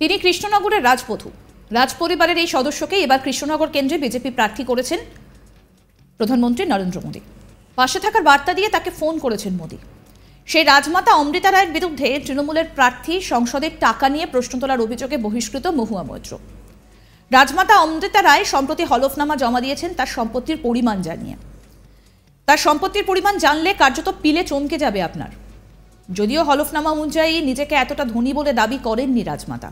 তিনি কৃষ্ণনগরের রাজবধূ রাজপরিবারের এই সদস্যকে এবার কৃষ্ণনগর কেন্দ্রে বিজেপি প্রার্থী করেছেন প্রধানমন্ত্রী নরেন্দ্র মোদী পাশে থাকার বার্তা দিয়ে তাকে ফোন করেছেন মোদী সেই রাজমাতা অমৃতা রায়ের বিরুদ্ধে তৃণমূলের প্রার্থী সংসদের টাকা নিয়ে প্রশ্ন তোলার অভিযোগে বহিষ্কৃত মহুয়া মৈত্র রাজমাতা অমৃতা রায় সম্প্রতি হলফনামা জমা দিয়েছেন তার সম্পত্তির পরিমাণ জানিয়ে তার সম্পত্তির পরিমাণ জানলে কার্যত পিলে চমকে যাবে আপনার যদিও হলফনামা অনুযায়ী নিজেকে এতটা ধনী বলে দাবি করেননি রাজমাতা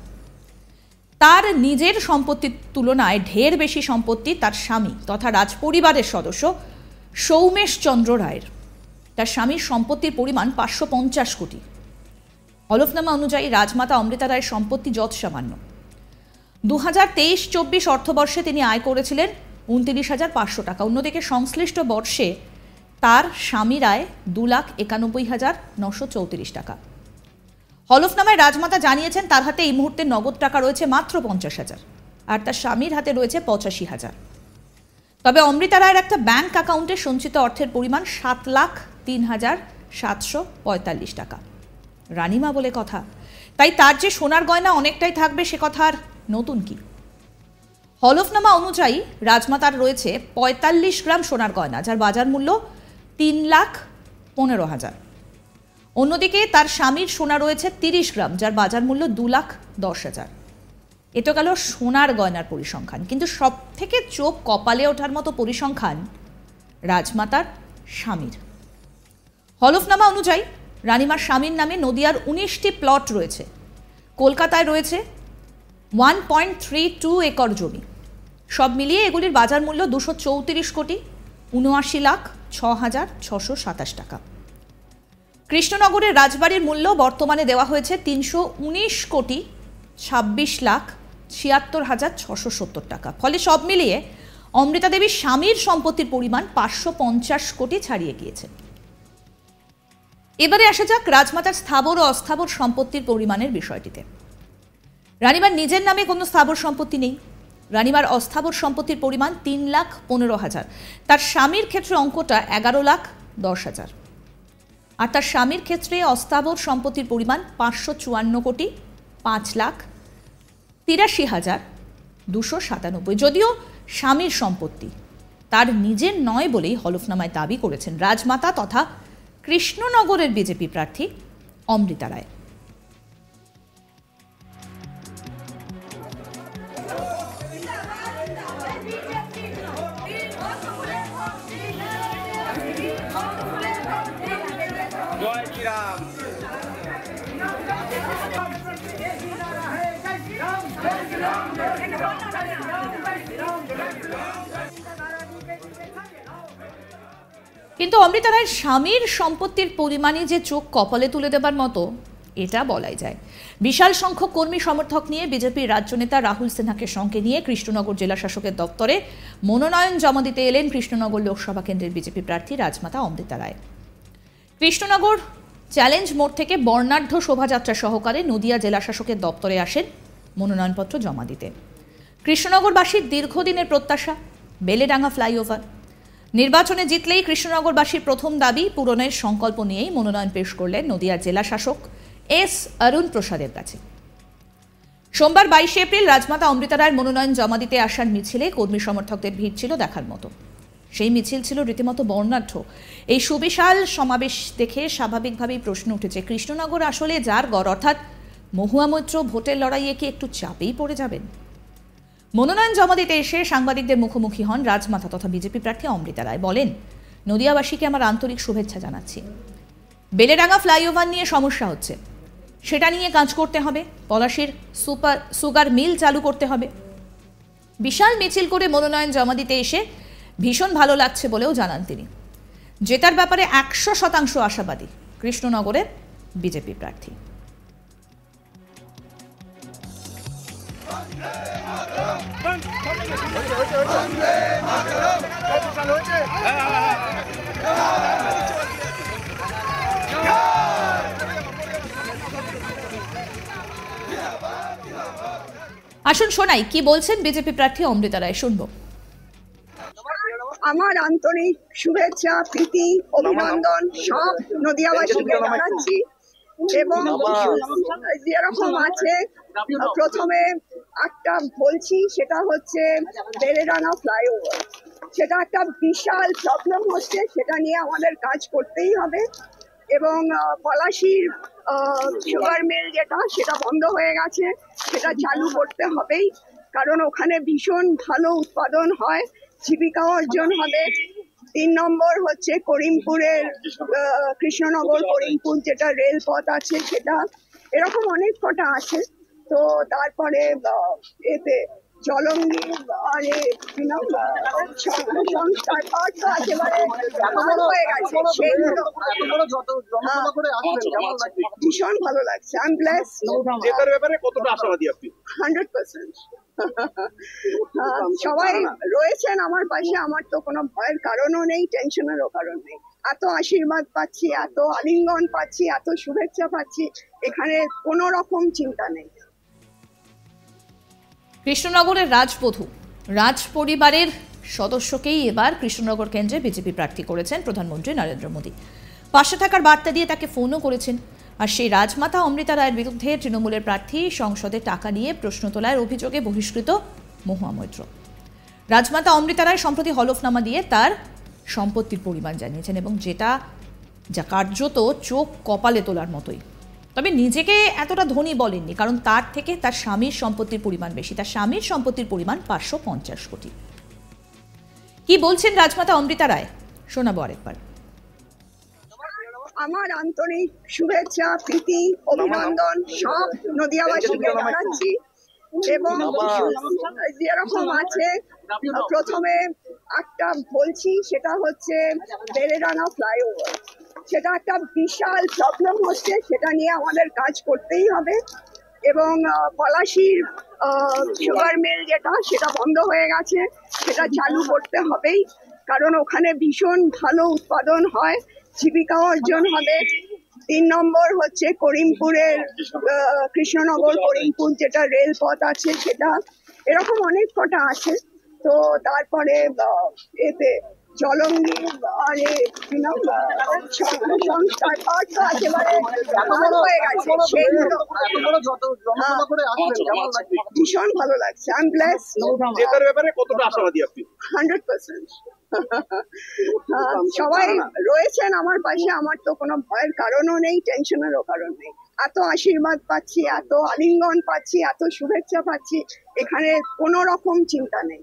তার নিজের সম্পত্তির তুলনায় ঢের বেশি সম্পত্তি তার স্বামী তথা রাজপরিবারের সদস্য সৌমেশ চন্দ্র রায়ের তার স্বামীর সম্পত্তির পরিমাণ পাঁচশো পঞ্চাশ কোটি হলফনামা অনুযায়ী রাজমাতা অমৃতা রায়ের সম্পত্তি যত সামান্য দু হাজার তেইশ চব্বিশ অর্থবর্ষে তিনি আয় করেছিলেন উনতিরিশ হাজার পাঁচশো টাকা অন্যদিকে সংশ্লিষ্ট বর্ষে তার স্বামী রায় দু লাখ একানব্বই হাজার নশো চৌত্রিশ টাকা হলফনামায় রাজমাতা জানিয়েছেন তার হাতে এই মুহূর্তে নগদ টাকা রয়েছে মাত্র পঞ্চাশ হাজার আর তার স্বামীর হাতে রয়েছে পঁচাশি হাজার তবে অমৃতা রায়ের একটা ব্যাংক অ্যাকাউন্টে সঞ্চিত অর্থের পরিমাণ সাত লাখ তিন হাজার সাতশো পঁয়তাল্লিশ টাকা রানিমা বলে কথা তাই তার যে সোনার গয়না অনেকটাই থাকবে সে কথা আর নতুন কি হলফনামা অনুযায়ী রাজমাতার রয়েছে পঁয়তাল্লিশ গ্রাম সোনার গয়না যার বাজার মূল্য তিন লাখ পনেরো হাজার অন্যদিকে তার স্বামীর সোনা রয়েছে তিরিশ গ্রাম যার বাজার মূল্য দু লাখ দশ হাজার এ তো গেল সোনার গয়নার পরিসংখ্যান কিন্তু সব থেকে চোখ কপালে ওঠার মতো পরিসংখ্যান রাজমাতার স্বামীর হলফনামা অনুযায়ী রানিমার স্বামীর নামে নদিয়ার উনিশটি প্লট রয়েছে কলকাতায় রয়েছে one point three two acre জমি সব মিলিয়ে এগুলির বাজার মূল্য দুশো চৌত্রিশ কোটি উনআশি লাখ ছ হাজার ছশো সাতাশ টাকা কৃষ্ণনগরের রাজবাড়ির মূল্য বর্তমানে দেওয়া হয়েছে তিনশো উনিশ কোটি ছাব্বিশ লাখ ছিয়াত্তর হাজার ছশো সত্তর টাকা ফলে সব মিলিয়ে অমৃতা দেবীর স্বামীর সম্পত্তির পরিমাণ পাঁচশো পঞ্চাশ কোটি ছাড়িয়ে গিয়েছে এবারে আসা যাক রাজমাতার স্থাবর ও অস্থাবর সম্পত্তির পরিমাণের বিষয়টিতে রানিবার নিজের নামে কোনো স্থাবর সম্পত্তি নেই রানিমার অস্থাবর সম্পত্তির পরিমাণ তিন লাখ পনেরো হাজার তার স্বামীর ক্ষেত্রে অঙ্কটা এগারো লাখ দশ হাজার আর তার স্বামীর ক্ষেত্রে অস্থাবর সম্পত্তির পরিমাণ পাঁচশো চুয়ান্ন কোটি পাঁচ লাখ তিরাশি হাজার দুশো সাতানব্বই যদিও স্বামীর সম্পত্তি তার নিজের নয় বলেই হলফনামায় দাবি করেছেন রাজমাতা তথা কৃষ্ণনগরের বিজেপি প্রার্থী অমৃতা রায় কিন্তু অমৃতা রায়ের স্বামীর সম্পত্তির পরিমাণে যে চোখ কপালে তুলে দেবার মতো এটা বলাই যায় বিশাল সংখ্যক কর্মী সমর্থক নিয়ে বিজেপির রাজ্য নেতা রাহুল সিনহাকে সঙ্গে নিয়ে কৃষ্ণনগর জেলা শাসকের দপ্তরে মনোনয়ন জমা দিতে এলেন কৃষ্ণনগর লোকসভা কেন্দ্রের বিজেপি প্রার্থী রাজমাতা অমৃতা রায় কৃষ্ণনগর চ্যালেঞ্জ মোড় থেকে বর্ণাঢ্য শোভাযাত্রা সহকারে নদিয়া জেলা শাসকের দপ্তরে আসেন মনোনয়নপত্র জমা দিতে কৃষ্ণনগরবাসীর দীর্ঘদিনের প্রত্যাশা বেলেডাঙ্গা ফ্লাইওভার নির্বাচনে জিতলেই কৃষ্ণনগরবাসীর প্রথম দাবি পূরণের সংকল্প নিয়েই মনোনয়ন পেশ করলেন নদিয়ার জেলা শাসক এস অরুণ প্রসাদের কাছে সোমবার বাইশে এপ্রিল রাজমাতা অমৃতা রায়ের মনোনয়ন জমা দিতে আসার মিছিলে কর্মী সমর্থকদের ভিড় ছিল দেখার মতো সেই মিছিল ছিল রীতিমতো বর্ণাঢ্য এই সুবিশাল সমাবেশ দেখে স্বাভাবিকভাবেই প্রশ্ন উঠেছে কৃষ্ণনগর আসলে যার গড় অর্থাৎ মহুয়া মৈত্র ভোটের লড়াইয়ে কি একটু চাপেই পড়ে যাবেন মনোনয়ন জমা দিতে এসে সাংবাদিকদের মুখোমুখি হন রাজমাথা তথা বিজেপি প্রার্থী অমৃতা রায় বলেন নদিয়াবাসীকে আমার আন্তরিক শুভেচ্ছা জানাচ্ছি বেলেডাঙ্গা ফ্লাইওভার নিয়ে সমস্যা হচ্ছে সেটা নিয়ে কাজ করতে হবে পলাশির সুপার সুগার মিল চালু করতে হবে বিশাল মিছিল করে মনোনয়ন জমা দিতে এসে ভীষণ ভালো লাগছে বলেও জানান তিনি জেতার ব্যাপারে একশো শতাংশ আশাবাদী কৃষ্ণনগরের বিজেপি প্রার্থী আসুন শোনাই কি বলছেন বিজেপি প্রার্থী অমৃতা রায় শুনবো আমার আন্তরিক শুভেচ্ছা প্রীতি অভিনন্দন সব নদিয়াবাসীকে জানাচ্ছি এবং যেরকম আছে প্রথমে একটা বলছি সেটা হচ্ছে বেড়েডানা ফ্লাইওভার সেটা একটা বিশাল প্রবলেম হচ্ছে সেটা নিয়ে আমাদের কাজ করতেই হবে এবং পলাশির সুগার মিল যেটা সেটা বন্ধ হয়ে গেছে সেটা চালু করতে হবেই কারণ ওখানে ভীষণ ভালো উৎপাদন হয় জীবিকা অর্জন হবে তিন নম্বর হচ্ছে করিমপুরের কৃষ্ণনগর করিমপুর যেটা রেলপথ আছে সেটা এরকম অনেক কটা আছে তো তারপরে এতে ভীষণ ভালো লাগছে সবাই রয়েছেন আমার পাশে আমার তো কোনো ভয়ের কারণও নেই টেনশনেরও কারণ নেই এত আশীর্বাদ পাচ্ছি এত আলিঙ্গন পাচ্ছি এত শুভেচ্ছা পাচ্ছি এখানে কোনো রকম চিন্তা নেই কৃষ্ণনগরের রাজবধূ রাজ পরিবারের সদস্যকেই এবার কৃষ্ণনগর কেন্দ্রে বিজেপি প্রার্থী করেছেন প্রধানমন্ত্রী নরেন্দ্র মোদী পাশে থাকার বার্তা দিয়ে তাকে ফোনও করেছেন আর সেই রাজমাতা অমৃতা রায়ের বিরুদ্ধে তৃণমূলের প্রার্থী সংসদে টাকা নিয়ে প্রশ্ন তোলার অভিযোগে বহিষ্কৃত মহুয়া মৈত্র রাজমাতা অমৃতা রায় সম্প্রতি হলফনামা দিয়ে তার সম্পত্তির পরিমাণ জানিয়েছেন এবং যেটা যা কার্যত চোখ কপালে তোলার মতোই তবে নিজেকে এতটা ধনী বলেননি কারণ তার থেকে তার স্বামীর সম্পত্তির পরিমাণ বেশি তার স্বামীর সম্পত্তির পরিমাণ পাঁচশো পঞ্চাশ কোটি কি বলছেন রাজমাতা অমৃতা রায় শোনাবো আরেকবার আমার আন্তরিক শুভেচ্ছা প্রীতি অভিনন্দন সব নদিয়াবাসীকে জানাচ্ছি এবং যেরকম আছে প্রথমে একটা বলছি সেটা হচ্ছে বেলেডানা ফ্লাইওভার সেটা একটা বিশাল প্রবলেম হচ্ছে সেটা নিয়ে আমাদের কাজ করতেই হবে এবং পলাশির সুগার মিল যেটা সেটা বন্ধ হয়ে গেছে সেটা চালু করতে হবেই কারণ ওখানে ভীষণ ভালো উৎপাদন হয় জীবিকা অর্জন হবে তিন নম্বর হচ্ছে করিমপুরের কৃষ্ণনগর করিমপুর যেটা রেলপথ আছে সেটা এরকম অনেক কটা আছে তো তারপরে এতে হ্যাঁ। ভীষণ ভালো লাগছে হান্ড্রেড পার্সেন্ট সবাই রয়েছেন আমার পাশে আমার তো কোনো ভয়ের কারণও নেই টেনশনেরও কারণ নেই এত আশীর্বাদ পাচ্ছি এত আলিঙ্গন পাচ্ছি এত শুভেচ্ছা পাচ্ছি এখানে কোনো রকম চিন্তা নেই